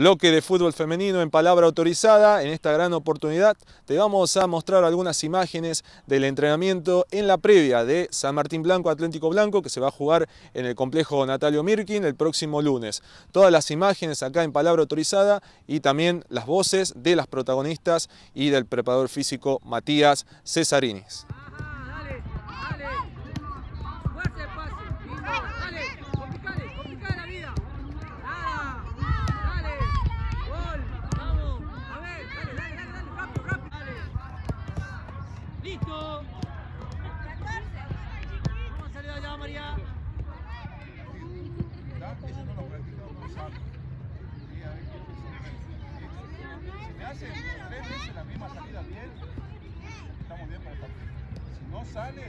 bloque de fútbol femenino en palabra autorizada. En esta gran oportunidad te vamos a mostrar algunas imágenes del entrenamiento en la previa de San Martín Blanco Atlético Blanco que se va a jugar en el complejo Natalio Mirkin el próximo lunes. Todas las imágenes acá en palabra autorizada y también las voces de las protagonistas y del preparador físico Matías Cesarinis. si me hace tres veces la misma salida bien, estamos bien para el partido. Si no sale,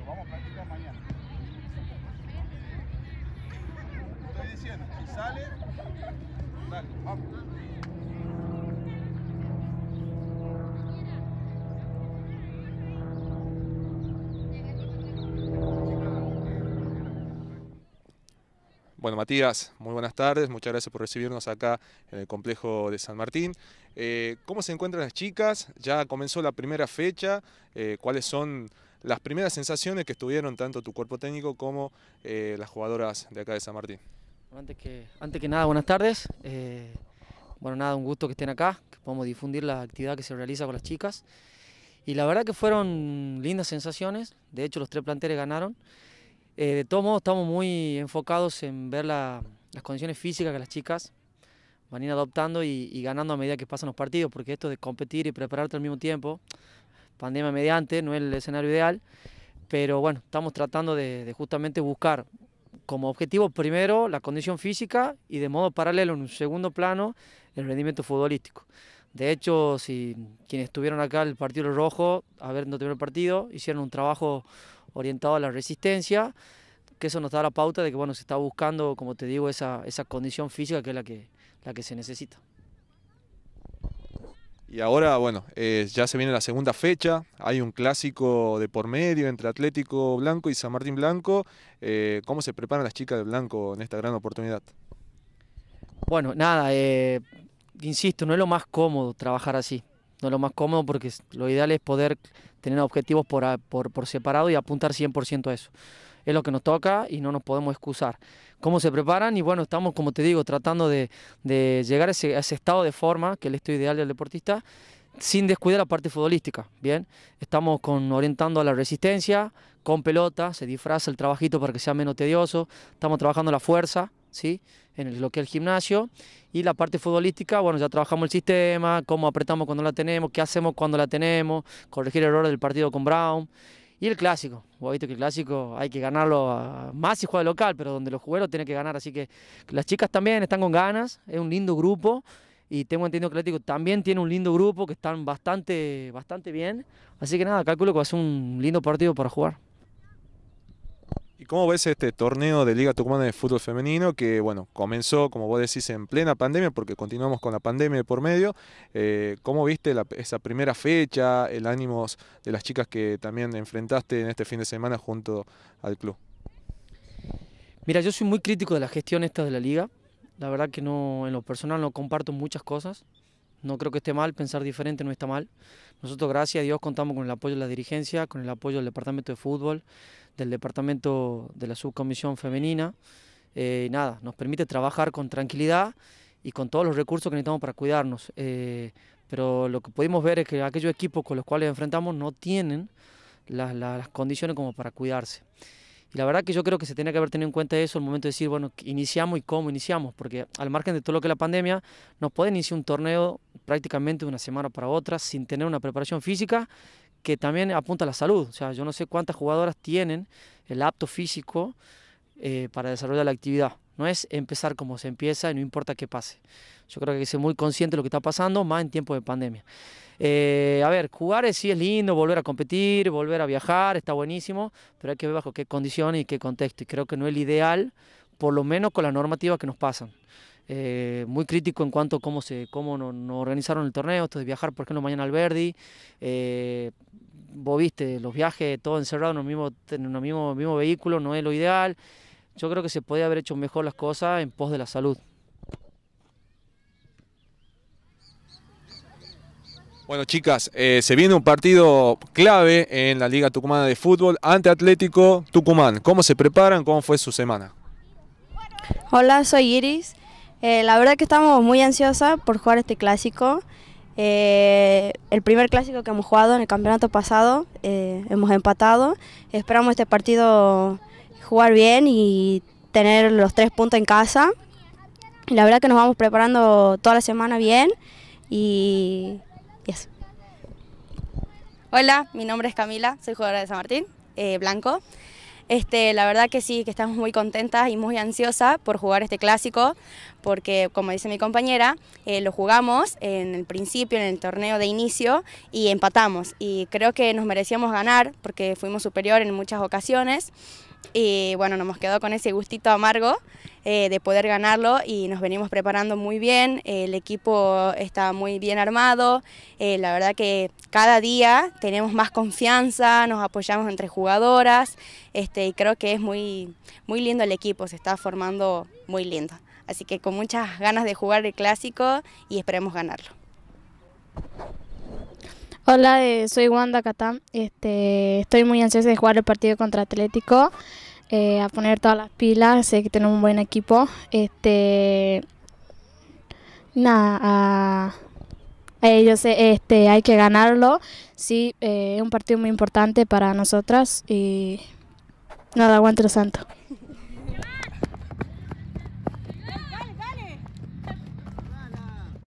lo vamos a practicar mañana. Estoy diciendo, si sale, dale, vamos. Bueno, Matías, muy buenas tardes, muchas gracias por recibirnos acá en el complejo de San Martín. Eh, ¿Cómo se encuentran las chicas? Ya comenzó la primera fecha, eh, ¿cuáles son las primeras sensaciones que tuvieron tanto tu cuerpo técnico como eh, las jugadoras de acá de San Martín? Antes que, antes que nada, buenas tardes. bueno, nada, un gusto que estén acá, que podamos difundir la actividad que se realiza con las chicas. Y la verdad que fueron lindas sensaciones, de hecho los tres planteles ganaron. Eh, de todos modos, estamos muy enfocados en ver las condiciones físicas que las chicas van a ir adoptando y, ganando a medida que pasan los partidos, porque esto de competir y prepararte al mismo tiempo, pandemia mediante, no es el escenario ideal, pero bueno, estamos tratando de, de justamente buscar como objetivo primero la condición física y de modo paralelo en un segundo plano el rendimiento futbolístico. De hecho, si quienes estuvieron acá el partido rojo, ver, no el partido, hicieron un trabajo orientado a la resistencia, que eso nos da la pauta de que bueno, se está buscando, como te digo, esa, condición física que es la que, la que se necesita. Y ahora, bueno, eh, ya se viene la segunda fecha, hay un clásico de por medio entre Atlético Blanco y San Martín Blanco. Eh, ¿Cómo se preparan las chicas de Blanco en esta gran oportunidad? Bueno, nada, eh, insisto, no es lo más cómodo trabajar así. No es lo más cómodo porque lo ideal es poder tener objetivos por, separado y apuntar 100% a eso. Es lo que nos toca y no nos podemos excusar. ¿Cómo se preparan? Y bueno, estamos, como te digo, tratando de, llegar a ese, estado de forma, que es el ideal del deportista, sin descuidar la parte futbolística, ¿bien? Estamos con, orientando a la resistencia, con pelota, se disfraza el trabajito para que sea menos tedioso, estamos trabajando la fuerza, ¿sí? en lo que es el gimnasio. Y la parte futbolística, bueno, ya trabajamos el sistema, cómo apretamos cuando la tenemos, qué hacemos cuando la tenemos, corregir el error del partido con Brown. Y el clásico, que el clásico hay que ganarlo más si juega local, pero donde los juguetes tiene que ganar. Así que las chicas también están con ganas, es un lindo grupo y tengo entendido que el Atlético también tiene un lindo grupo que están bastante, bastante bien. Así que nada, calculo que va a ser un lindo partido para jugar. ¿Y cómo ves este torneo de Liga Tucumana de Fútbol Femenino que, bueno, comenzó, como vos decís, en plena pandemia, porque continuamos con la pandemia por medio? Eh, ¿Cómo viste esa primera fecha, el ánimo de las chicas que también enfrentaste en este fin de semana junto al club? Mira, yo soy muy crítico de la gestión esta de la liga. La verdad que no, en lo personal no comparto muchas cosas. No creo que esté mal, pensar diferente no está mal. Nosotros, gracias a Dios, contamos con el apoyo de la dirigencia, con el apoyo del departamento de fútbol, del departamento de la subcomisión femenina. Eh, nada, nos permite trabajar con tranquilidad y con todos los recursos que necesitamos para cuidarnos. Eh, pero lo que pudimos ver es que aquellos equipos con los cuales enfrentamos no tienen las, condiciones como para cuidarse. Y la verdad que yo creo que se tenía que haber tenido en cuenta eso al momento de decir, bueno, iniciamos y cómo iniciamos, porque al margen de todo lo que es la pandemia, nos puede iniciar un torneo prácticamente de una semana para otra sin tener una preparación física que también apunta a la salud. O sea, yo no sé cuántas jugadoras tienen el apto físico eh, para desarrollar la actividad. No es empezar como se empieza y no importa qué pase. Yo creo que hay que ser muy consciente de lo que está pasando, más en tiempo de pandemia. Eh, a ver, jugar sí es lindo, volver a competir, volver a viajar, está buenísimo, pero hay que ver bajo qué condiciones y qué contexto. Y creo que no es el ideal, por lo menos con la normativa que nos pasan. Eh, muy crítico en cuanto a cómo, se, cómo nos no organizaron el torneo, esto viajar, por ejemplo, mañana al Verdi. Eh, vos viste, los viajes, todo encerrado en el mismo, en mismo, mismo vehículo, no es lo ideal. Yo creo que se podía haber hecho mejor las cosas en pos de la salud. Bueno, chicas, eh, se viene un partido clave en la Liga Tucumana de Fútbol ante Atlético Tucumán. ¿Cómo se preparan? ¿Cómo fue su semana? Hola, soy Iris. Eh, la verdad que estamos muy ansiosas por jugar este clásico. Eh, el primer clásico que hemos jugado en el campeonato pasado, eh, hemos empatado. Esperamos este partido jugar bien y tener los tres puntos en casa. la verdad que nos vamos preparando toda la semana bien y, Hola, mi nombre es Camila, soy jugadora de San Martín, Blanco. Este, la verdad que sí, que estamos muy contentas y muy ansiosas por jugar este clásico, porque como dice mi compañera, eh, lo jugamos en el principio, en el torneo de inicio, y empatamos. Y creo que nos merecíamos ganar, porque fuimos superior en muchas ocasiones. Y bueno, nos quedó con ese gustito amargo. Eh, de poder ganarlo y nos venimos preparando muy bien, el equipo está muy bien armado, eh, la verdad que cada día tenemos más confianza, nos apoyamos entre jugadoras este, y creo que es muy, muy lindo el equipo, se está formando muy lindo. Así que con muchas ganas de jugar el clásico y esperemos ganarlo. Hola, eh, soy Wanda Catán. Este, estoy muy ansiosa de jugar el partido contra Atlético. Eh, a poner todas las pilas, sé que tenemos un buen equipo. Este, nada, a, ellos este, hay que ganarlo. Sí, eh, es un partido muy importante para nosotras y nada, aguante los santos.